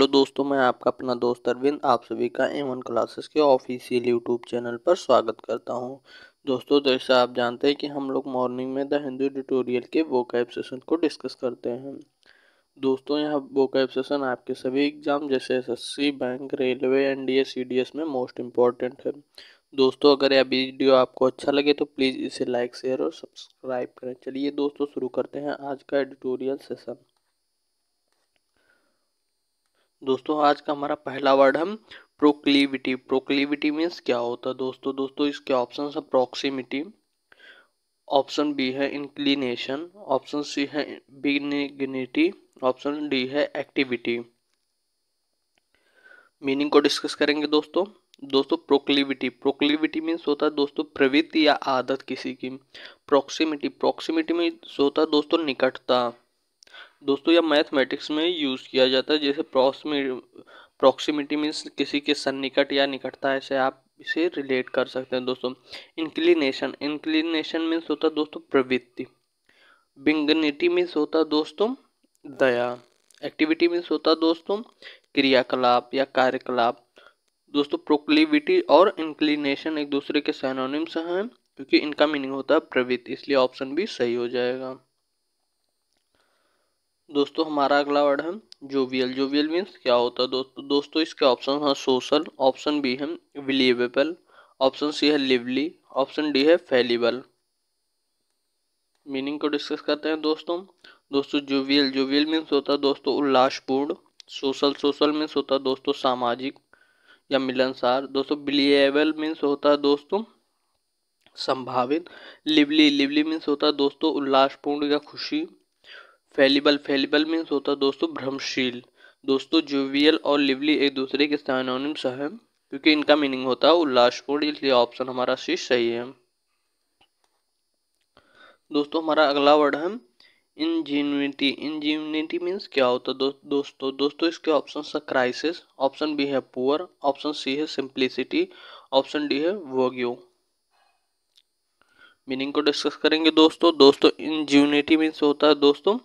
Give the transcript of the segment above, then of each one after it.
hello दोस्तों मैं आपका अपना दोस्त अरविंद आप सभी का एम वन क्लासेस के ऑफिशियल यूट्यूब चैनल पर स्वागत करता हूं दोस्तों जैसा आप जानते हैं कि हम लोग मॉर्निंग में द हिंदू ट्यूटोरियल के वो सेशन को डिस्कस करते हैं दोस्तों यह वो सेशन आपके सभी एग्ज़ाम जैसे S bank railway N D में मोस्ट इम्पॉर्टेंट है दोस्तों अगर यह वीडियो आपको अच्छा लगे तो प्लीज़ इसे लाइक शेयर और सब्सक्राइब करें चलिए दोस्तों शुरू करते हैं आज का एडिटोरियल सेशन दोस्तों आज का हमारा पहला वर्ड हम प्रोक्लिविटी प्रोक्लिविटी मीन्स क्या होता है दोस्तों दोस्तों इसके ऑप्शन है प्रोक्सीमिटी ऑप्शन बी है इंक्लिनेशन ऑप्शन सी है बिगिनिटी ऑप्शन डी है एक्टिविटी मीनिंग को डिस्कस करेंगे दोस्तों दोस्तों प्रोक्लिविटी प्रोक्लिविटी मीन्स होता है दोस्तों प्रवृत्ति या आदत किसी की प्रोक्सीमिटी प्रोक्सीमिटी मीन्स होता है दोस्तों निकटता दोस्तों यह मैथमेटिक्स में यूज़ किया जाता है जैसे प्रॉक्समी प्रॉक्सिमिटी मीन्स किसी के सन्निकट या निकटता ऐसे आप इसे रिलेट कर सकते हैं दोस्तों इंक्लिनेशन इंक्लिनेशन मीन्स होता है दोस्तों प्रवृत्ति बिंगनिटी मीन्स होता है दोस्तों दया एक्टिविटी मीन्स होता है दोस्तों क्रियाकलाप या कार्यकलाप दोस्तों प्रोक्लिविटी और इंक्लिनेशन एक दूसरे के सैनोनिम्स हैं क्योंकि इनका मीनिंग होता है प्रवृत्ति इसलिए ऑप्शन भी सही हो जाएगा दोस्तों हमारा अगला वर्ड है जोवियल जोवियल मीन्स क्या होता है दोस्तों दोस्तों इसके ऑप्शन है सोशल ऑप्शन बी है विलीवेबल ऑप्शन सी है लिवली ऑप्शन डी है फैलिबल मीनिंग को डिस्कस करते हैं दोस्तों दोस्तों जोवियल जोवियल मीन्स होता है दोस्तों उल्लासपूर्ण सोशल सोशल मीन्स होता है दोस्तों सामाजिक या मिलनसार दोस्तों बिलीएबल मीन्स होता है दोस्तों संभावित लिवली लिवली मीन्स होता है दोस्तों उल्लासपूर्ण या खुशी फैलिबल फैलिबल मीन्स होता है दोस्तों भ्रमशील दोस्तों जूवियल और लिवली एक दूसरे के साइनोनिम्स हैं क्योंकि इनका मीनिंग होता है उल्लासपूर्ण इसलिए ऑप्शन हमारा सी सही है दोस्तों हमारा अगला वर्ड है इंजीनिटी इंजीनिटी मीन्स क्या होता है दो, दोस्तों दोस्तों इसके ऑप्शन है क्राइसिस ऑप्शन बी है पुअर ऑप्शन सी है सिंप्लिसिटी ऑप्शन डी है वोग्यू मीनिंग को डिस्कस करेंगे दोस्तों दोस्तों इंज्यूनिटी मीन्स होता है दोस्तों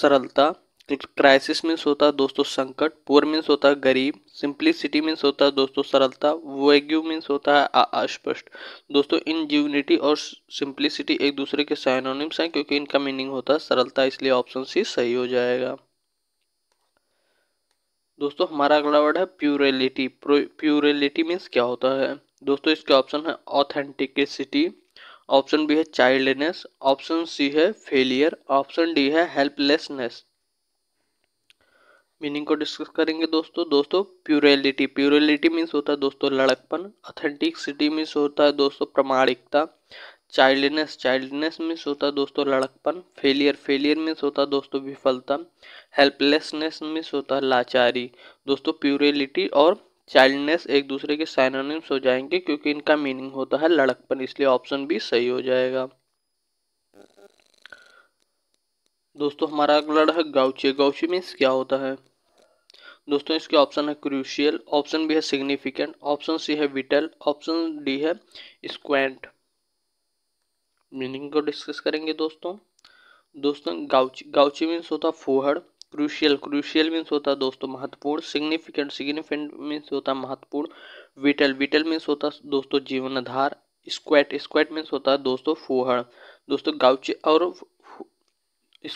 सरलता क्राइसिस मीन्स होता है दोस्तों संकट पुअर मीन्स होता है गरीब सिंप्लिसिटी मीन्स होता है दोस्तों सरलता वेग्यू मीन्स होता है अस्पष्ट दोस्तों इंज्यूनिटी और सिंप्लिसिटी एक दूसरे के साइनोनिम्स हैं क्योंकि इनका मीनिंग होता है सरलता इसलिए ऑप्शन सी सही हो जाएगा दोस्तों हमारा अगला वर्ड है प्यूरेलिटी प्यूरेलिटी मीन्स क्या होता है दोस्तों इसके ऑप्शन है ऑथेंटिकिसिटी ऑप्शन बी है चाइल्डनेस ऑप्शन सी है फेलियर ऑप्शन डी है हेल्पलेसनेस मीनिंग को डिस्कस करेंगे दोस्तों दोस्तों प्यूरेलिटी प्यूरेलिटी मीन्स होता है दोस्तों लड़कपन अथेंटिकसिटी मीन्स होता है दोस्तों प्रमाणिकता चाइल्डनेस चाइल्डनेस मीन्स होता है दोस्तों लड़कपन फेलियर फेलियर मीन्स होता है दोस्तों विफलता हेल्पलेसनेस मीन्स होता है लाचारी दोस्तों प्यूरेलिटी और चाइल्डनेस एक दूसरे के साइनोनिम्स हो जाएंगे क्योंकि इनका मीनिंग होता है लड़कपन इसलिए ऑप्शन बी सही हो जाएगा दोस्तों हमारा अगला है गाउची गाउचे मीन्स क्या होता है दोस्तों इसके ऑप्शन है क्रूशियल ऑप्शन बी है सिग्निफिकेंट ऑप्शन सी है विटल ऑप्शन डी है स्क्वेंट मीनिंग को डिस्कस करेंगे दोस्तों दोस्तों गाउची गाउची मीन्स होता फोहड़ क्रूशियल क्रूशियल मीन्स होता है दोस्तों महत्वपूर्ण सिग्निफिकेंट सिग्निफिकेंट मीन्स होता है महत्वपूर्ण विटल विटल मीन्स होता है दोस्तों जीवन आधार स्क्वेट स्क्वेट मीन्स होता है दोस्तों फोहड़ दोस्तों गाउचे और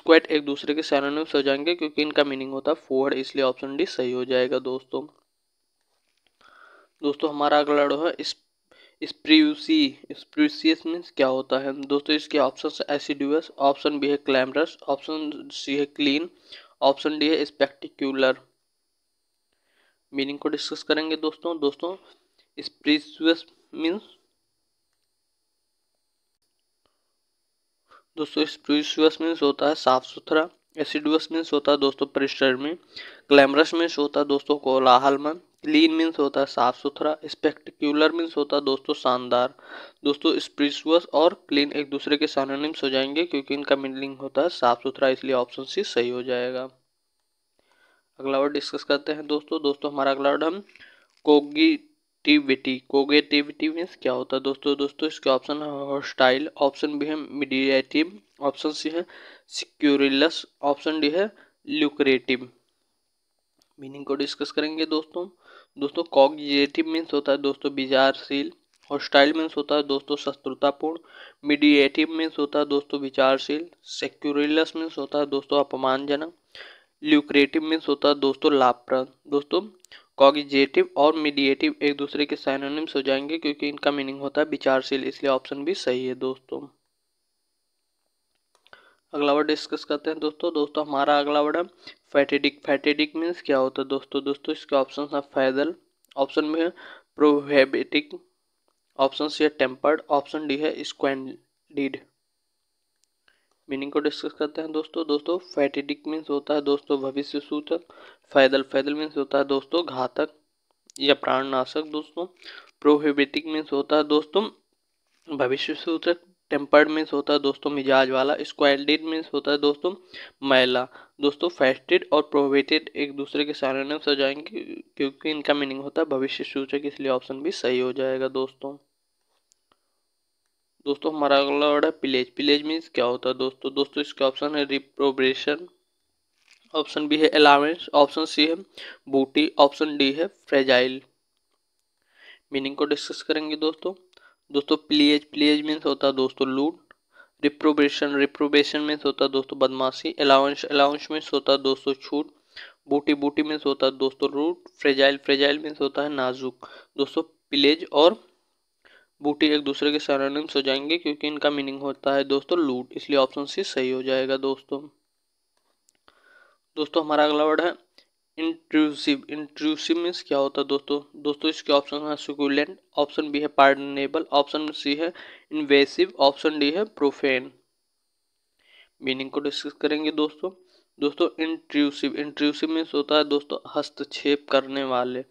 स्क्वेट एक दूसरे के सैनोनिम्स हो जाएंगे क्योंकि इनका मीनिंग होता है फोहड़ इसलिए ऑप्शन डी सही हो जाएगा दोस्तों दोस्तों हमारा अगला लड़ो है स्प्रियूसी स्प्रियूसियस मीन्स क्या होता है दोस्तों इसके ऑप्शन एसिड्यूस ऑप्शन बी है क्लैमरस ऑप्शन सी है क्लीन ऑप्शन डी है स्पेक्टिकुलर मीनिंग को डिस्कस करेंगे दोस्तों दोस्तों स्प्रिचुअस मीन्स दोस्तों स्प्रिचुअस मीन्स होता है साफ सुथरा एसिडुअस मीन्स होता है दोस्तों परिश्रमी ग्लैमरस मीन्स होता है दोस्तों कोलाहलमंद क्लीन मीन्स होता है साफ सुथरा स्पेक्टिकुलर मीन्स होता है दोस्तों शानदार दोस्तों स्प्रिचुअस और क्लीन एक दूसरे के सानोनिम्स हो जाएंगे क्योंकि इनका मीनिंग होता है साफ सुथरा इसलिए ऑप्शन सी सही हो जाएगा अगला वर्ड डिस्कस करते हैं दोस्तों दोस्तों हमारा अगला वर्ड हम कोगेटिविटी कोगेटिविटी मीन्स क्या होता है दोस्तों दोस्तों इसके ऑप्शन है हॉस्टाइल ऑप्शन बी है मीडिएटिव ऑप्शन सी है सिक्योरिलस ऑप्शन डी है ल्यूक्रेटिव मीनिंग को डिस्कस करेंगे दोस्तों दोस्तों कॉगजेटिव मीन्स होता है दोस्तों विचारशील हॉस्टाइल मीन्स होता है दोस्तों शत्रुतापूर्ण मीडिएटिव मीन्स होता है दोस्तों विचारशील सेक्यूरिलस मीन्स होता है दोस्तों अपमानजनक ल्यूक्रेटिव मीन्स होता है दोस्तों लाभप्रद दोस्तों कॉगजेटिव और मीडिएटिव एक दूसरे के साइनोनिम्स हो जाएंगे क्योंकि इनका मीनिंग होता है विचारशील इसलिए ऑप्शन भी सही है दोस्तों अगला वर्ड डिस्कस करते हैं दोस्तों दोस्तों हमारा अगला वर्ड है फैटेडिक फैटेडिक मीन्स क्या होता है दोस्तों दोस्तों इसके ऑप्शन है फैदल ऑप्शन में है प्रोहेबिटिक ऑप्शन सी है टेम्पर्ड ऑप्शन डी है स्क्वेंडिड मीनिंग को डिस्कस करते हैं दोस्तों दोस्तों फैटेडिक मीन्स होता है दोस्तों भविष्य सूचक फैदल फैदल मीन्स होता है दोस्तों घातक या प्राणनाशक दोस्तों प्रोहेबिटिक मीन्स होता है दोस्तों भविष्य सूचक टेम्पर्ड मीन्स होता है दोस्तों मिजाज वाला स्क्वाइल्डेड मीन्स होता है दोस्तों मैला दोस्तों फेस्टेड और प्रोवेटेड एक दूसरे के सारे नाम सजाएंगे क्योंकि इनका मीनिंग होता है भविष्य सूचक इसलिए ऑप्शन भी सही हो जाएगा दोस्तों दोस्तों हमारा अगला वर्ड है पिलेज पिलेज मीन्स क्या होता है दोस्तों दोस्तों इसका ऑप्शन है रिप्रोब्रेशन ऑप्शन बी है अलावेंस ऑप्शन सी है बूटी ऑप्शन डी है फ्रेजाइल मीनिंग को डिस्कस करेंगे दोस्तों दोस्तों प्लेज प्लेज मीन्स होता है दोस्तों लूट रिप्रोबेशन रिप्रोबेशन मीन्स होता है दोस्तों बदमाशी अलाउंस अलाउंस मीन्स होता है दोस्तों छूट बूटी बूटी मीन्स होता है दोस्तों रूट फ्रेजाइल फ्रेजाइल मीन्स होता है नाजुक दोस्तों प्लेज और बूटी एक दूसरे के सराउंडिंग्स हो जाएंगे क्योंकि इनका मीनिंग होता है दोस्तों लूट इसलिए ऑप्शन सी सही हो जाएगा दोस्तों दोस्तों हमारा अगला वर्ड है इंट्रूसिव इंट्रूसिव मीन्स क्या होता है दोस्तों दोस्तों इसके ऑप्शन है सुकुलेंट ऑप्शन बी है पार्डनेबल ऑप्शन सी है इन्वेसिव ऑप्शन डी है प्रोफेन मीनिंग को डिस्कस करेंगे दोस्तों दोस्तों इंट्रूसिव इंट्रूसिव मीन्स होता है दोस्तों हस्तक्षेप करने वाले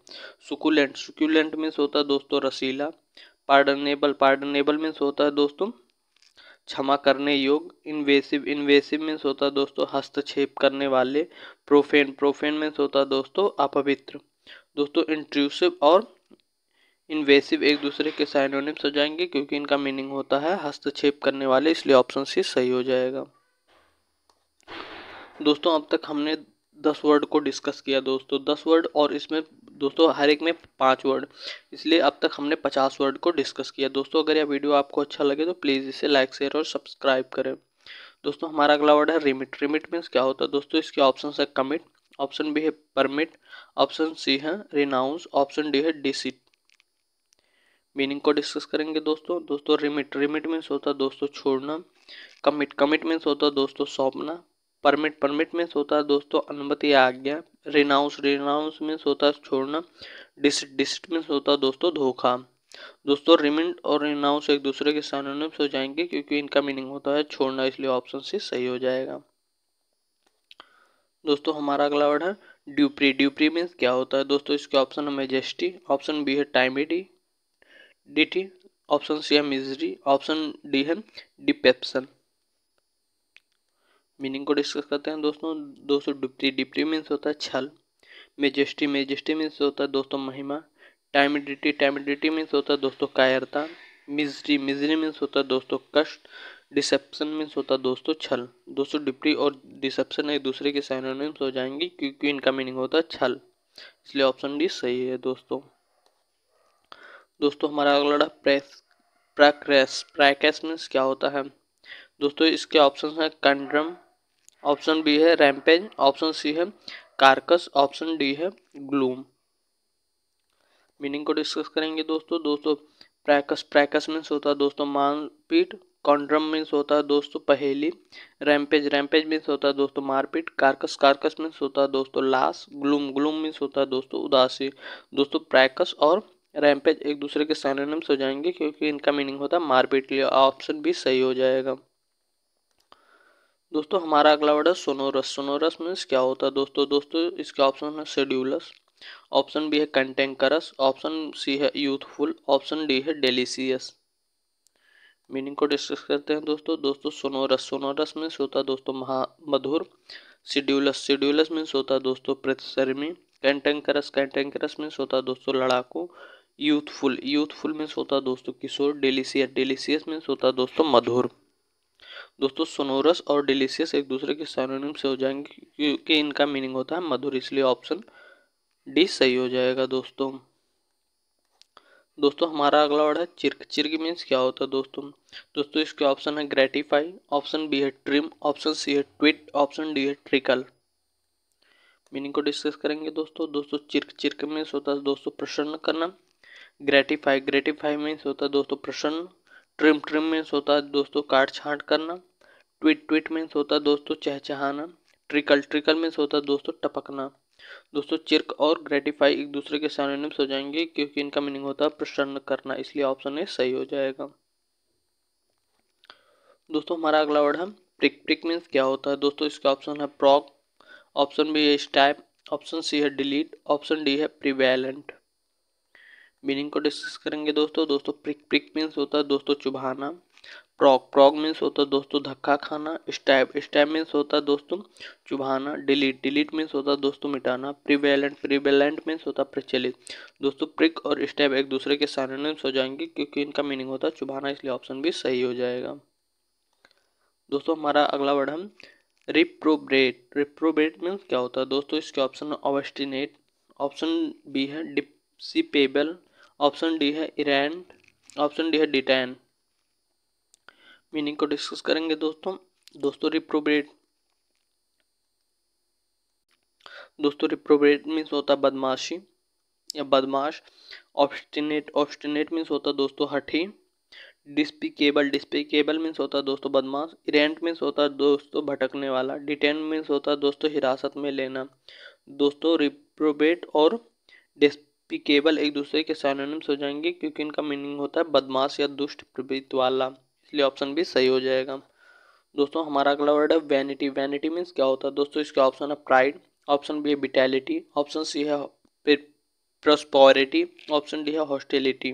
सुकुलेंट सुकुलेंट मीन्स होता है दोस्तों रसीला पार्डनेबल पार्डनेबल मीन्स होता है दोस्तों क्षमा करने योग इन्वेसिव इन्वेसिव मीन्स होता है दोस्तों हस्तक्षेप करने वाले प्रोफेन प्रोफेन मीन्स होता है दोस्तों अपवित्र दोस्तों इंट्रूसिव और इन्वेसिव एक दूसरे के साइनोनिम्स हो जाएंगे क्योंकि इनका मीनिंग होता है हस्तक्षेप करने वाले इसलिए ऑप्शन सी सही हो जाएगा दोस्तों अब तक हमने दस वर्ड को डिस्कस किया दोस्तों दस वर्ड और इसमें दोस्तों हर एक में पाँच वर्ड इसलिए अब तक हमने पचास वर्ड को डिस्कस किया दोस्तों अगर यह वीडियो आपको अच्छा लगे तो प्लीज़ इसे लाइक शेयर और सब्सक्राइब करें दोस्तों हमारा अगला वर्ड है रिमिट रिमिट मीन्स क्या होता है दोस्तों इसके ऑप्शन है कमिट ऑप्शन बी है परमिट ऑप्शन सी है रिनाउंस ऑप्शन डी है डिसिट मीनिंग को डिस्कस करेंगे दोस्तों दोस्तों रिमिट रिमिट मीन्स होता है दोस्तों छोड़ना कमिट कमिट मीन्स होता है दोस्तों सौंपना परमिट परमिट में होता है दोस्तों अनुमति आज्ञा रिनाउंस रिनाउंस में होता है छोड़ना डिस डिस्ट में होता है दोस्तों धोखा दोस्तों रिमिंड और रिनाउंस एक दूसरे के सामने हो जाएंगे क्योंकि इनका मीनिंग होता है छोड़ना इसलिए ऑप्शन सी सही हो जाएगा दोस्तों हमारा अगला वर्ड है ड्यूप्री ड्यूप्री मीन्स क्या होता है दोस्तों इसके ऑप्शन है मेजेस्टी ऑप्शन बी है timidity option C है मिजरी ऑप्शन डी है डिपेप्सन मीनिंग को डिस्कस करते हैं दोस्तों दोस्तों डिप्टी डिप्टी मीन्स होता है छल मेजेस्टी मेजेस्टी मीन्स होता है दोस्तों महिमा टाइमिडिटी टाइमिडिटी मीन्स होता है दोस्तों कायरता मिजरी मिजरी मीन्स होता है दोस्तों कष्ट डिसेप्शन मीन्स होता है दोस्तों छल दोस्तों डिप्टी और डिसेप्शन एक दूसरे के साइनोनिम्स हो जाएंगे क्योंकि इनका मीनिंग होता है छल इसलिए ऑप्शन डी सही है दोस्तों दोस्तों हमारा अगला प्रेस प्राक्रेस प्रैकेस मीन्स क्या होता है दोस्तों इसके ऑप्शन हैं कंड्रम ऑप्शन बी है रैम्पेज ऑप्शन सी है कार्कस ऑप्शन डी है ग्लूम मीनिंग को डिस्कस करेंगे दोस्तों दोस्तों प्रैकस प्रैकस मीन्स होता है दोस्तों मारपीट कॉन्ड्रम मीन्स होता है दोस्तों पहेली रैम्पेज रैम्पेज मीन्स होता है दोस्तों मारपीट कार्कस कार्कस मीन्स होता है दोस्तों लाश ग्लूम ग्लूम मीन्स होता है दोस्तों उदासी दोस्तों प्रैकस और रैम्पेज एक दूसरे के सैनोनिम्स हो जाएंगे क्योंकि इनका मीनिंग होता है मारपीट के लिए ऑप्शन भी सही हो जाएगा दोस्तों हमारा अगला वर्ड है सोनोरस सोनोरस मीन्स क्या होता है दोस्तों दोस्तों इसके ऑप्शन है शेड्यूलस ऑप्शन बी है कंटेंकरस ऑप्शन सी है यूथफुल ऑप्शन डी है डेलीसियस मीनिंग को डिस्कस करते हैं दोस्तों दोस्तों सोनोरस सोनोरस मीन्स होता है दोस्तों महा मधुर शेड्यूलस शेड्यूलस मीन्स होता है दोस्तों प्रतिशर्मी कैंटेंकरस कैंटेंकरस मीन्स होता है दोस्तों लड़ाकू यूथफुल यूथफुल मीन्स होता है दोस्तों किशोर डेलीसियस डेलीसियस मीन्स होता है दोस्तों मधुर दोस्तों सोनोरस और डिलीशियस एक दूसरे के सैनोनिम से हो जाएंगे क्योंकि इनका मीनिंग होता है मधुर इसलिए ऑप्शन डी सही हो जाएगा दोस्तों दोस्तों हमारा अगला वर्ड है चिर्क चिर्क मीन्स क्या होता है दोस्तों दोस्तों इसके ऑप्शन है ग्रेटिफाई ऑप्शन बी है ट्रिम ऑप्शन सी है ट्विट ऑप्शन डी है ट्रिकल मीनिंग को डिस्कस करेंगे दोस्तों दोस्तों चिर्क चिर्क मीन्स होता है दोस्तों प्रसन्न करना ग्रेटिफाई ग्रेटिफाई मीन्स होता है दोस्तों प्रसन्न ट्रिम ट्रिम मीन्स होता है दोस्तों काट छाट करना ट्विट ट्विट मीन्स होता है दोस्तों चहचहाना ट्रिकल ट्रिकल मीन्स होता है दोस्तों टपकना दोस्तों चिरक और ग्रेटिफाई एक दूसरे के सैनोनिम्स हो जाएंगे क्योंकि इनका मीनिंग होता है प्रसन्न करना इसलिए ऑप्शन ए सही हो जाएगा दोस्तों हमारा अगला वर्ड है प्रिक प्रिक मीन्स क्या होता है दोस्तों इसका ऑप्शन है प्रॉक ऑप्शन बी है स्टैप ऑप्शन सी है डिलीट ऑप्शन डी है प्रिवेलेंट मीनिंग को डिस्कस करेंगे दोस्तों दोस्तों प्रिक प्रिक मीन्स होता है दोस्तों चुभाना प्रॉग प्रॉग मीन्स होता है दोस्तों धक्का खाना स्टैप स्टैप मीन्स होता है दोस्तों चुभाना डिलीट डिलीट मीन्स होता है दोस्तों मिटाना प्रिवेलेंट प्रिवेलेंट मीन्स होता है प्रचलित दोस्तों प्रिक और स्टैप एक दूसरे के सारोनिम्स हो जाएंगे क्योंकि इनका मीनिंग होता है चुभाना इसलिए ऑप्शन भी सही हो जाएगा दोस्तों हमारा अगला वर्ड हम रिप्रोब्रेट रिप्रोब्रेट मीन्स क्या होता है दोस्तों इसके ऑप्शन ऑबस्टिनेट ऑप्शन बी है डिप्सिपेबल ऑप्शन डी है इरान ऑप्शन डी है डिटैन मीनिंग को डिस्कस करेंगे दोस्तों दोस्तों रिप्रोबेट दोस्तों रिप्रोबेट मीन्स होता बदमाशी या बदमाश ऑप्शनेट ऑप्शनेट मीन्स होता दोस्तों हठी डिस्पिकेबल डिस्पिकेबल मीन्स होता दोस्तों बदमाश इरेंट मीन्स होता है दोस्तों भटकने वाला डिटेन मीन्स होता दोस्तों हिरासत में लेना दोस्तों रिप्रोबेट और डिस्प कि केवल एक दूसरे के सैनोनिम्स हो जाएंगे क्योंकि इनका मीनिंग होता है बदमाश या दुष्ट प्रवृत्त वाला इसलिए ऑप्शन भी सही हो जाएगा दोस्तों हमारा अगला वर्ड है वैनिटी वैनिटी मीन्स क्या होता है दोस्तों इसका ऑप्शन है प्राइड ऑप्शन बी है विटैलिटी ऑप्शन सी है प्रस्पॉरिटी ऑप्शन डी है हॉस्टेलिटी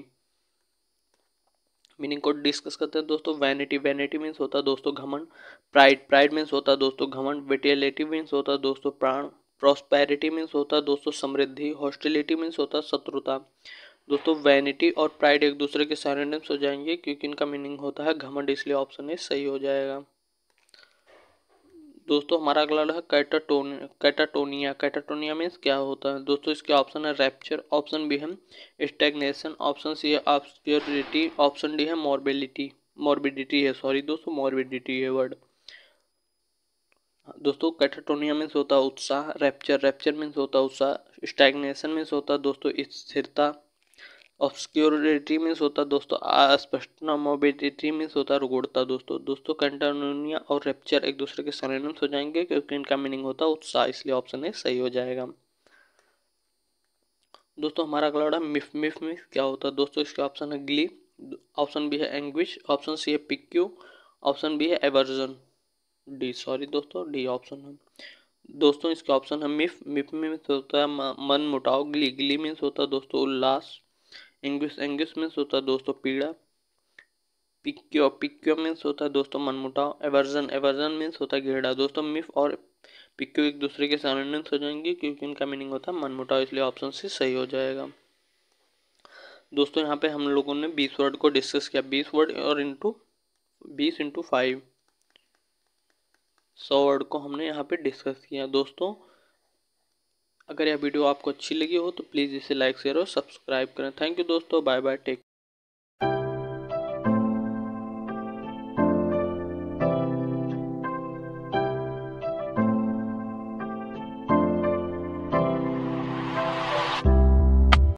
मीनिंग को डिस्कस करते हैं दोस्तों वैनिटी वैनिटी मीन्स होता है दोस्तों घमंड प्राइड प्राइड मीन्स होता है दोस्तों घमंड विटेलिटी मीन्स होता है दोस्तों प्राण प्रॉस्पैरिटी मीन्स होता है दोस्तों समृद्धि हॉस्टिलिटी मीन्स होता है शत्रुता दोस्तों वैनिटी और प्राइड एक दूसरे के सैरोनिम्स हो जाएंगे क्योंकि इनका मीनिंग होता है घमंड इसलिए ऑप्शन ए सही हो जाएगा दोस्तों हमारा अगला है कैटाटोन कैटाटोनिया कैटाटोनिया मीन्स क्या होता है दोस्तों इसके ऑप्शन है रैप्चर ऑप्शन बी है स्टेग्नेशन ऑप्शन सी है ऑप्शन डी है मॉर्बिलिटी मॉर्बिडिटी है सॉरी दोस्तों मॉर्बिडिटी है वर्ड दोस्तों कैटाटोनिया मीन्स होता उत्साह रैप्चर रैप्चर मीन्स होता उत्साह स्टैग्नेशन मीन्स होता दोस्तों स्थिरता ऑब्सक्योरिटी मीन्स होता दोस्तों अस्पष्टना मोबिलिटी मीन्स होता रुगुड़ता दोस्तों दोस्तों कैटाटोनिया और रैप्चर एक दूसरे के सरेनम्स हो जाएंगे क्योंकि इनका मीनिंग होता उत्साह इसलिए ऑप्शन ए सही हो जाएगा दोस्तों हमारा अगला वर्ड मिफ मिफ मिफ क्या होता है दोस्तों इसका ऑप्शन है ग्ली ऑप्शन बी है एंग्विश ऑप्शन सी है पिक्यू ऑप्शन बी है एवर्जन डी सॉरी दोस्तों डी ऑप्शन है दोस्तों इसके ऑप्शन है मिफ मिफ मीन्स होता है मन मुटाव गली गली मीन्स होता है दोस्तों उल्लास एंग्विस एंग्विस मीन्स होता है दोस्तों पीड़ा पिक्यो पिक्यो मीन्स होता है दोस्तों मन मनमुटाव एवर्जन एवर्जन मीन्स होता है घेड़ा दोस्तों मिफ और पिक्यो एक दूसरे के सामनेस हो जाएंगे क्योंकि इनका मीनिंग होता है मन मनमुटाव इसलिए ऑप्शन सी सही हो जाएगा दोस्तों यहाँ पे हम लोगों ने बीस वर्ड को डिस्कस किया बीस वर्ड और इंटू बीस इंटू फाइव सौ वर्ड को हमने यहाँ पे डिस्कस किया दोस्तों अगर यह वीडियो आपको अच्छी लगी हो तो प्लीज़ इसे लाइक शेयर और सब्सक्राइब करें थैंक यू दोस्तों बाय बाय टेक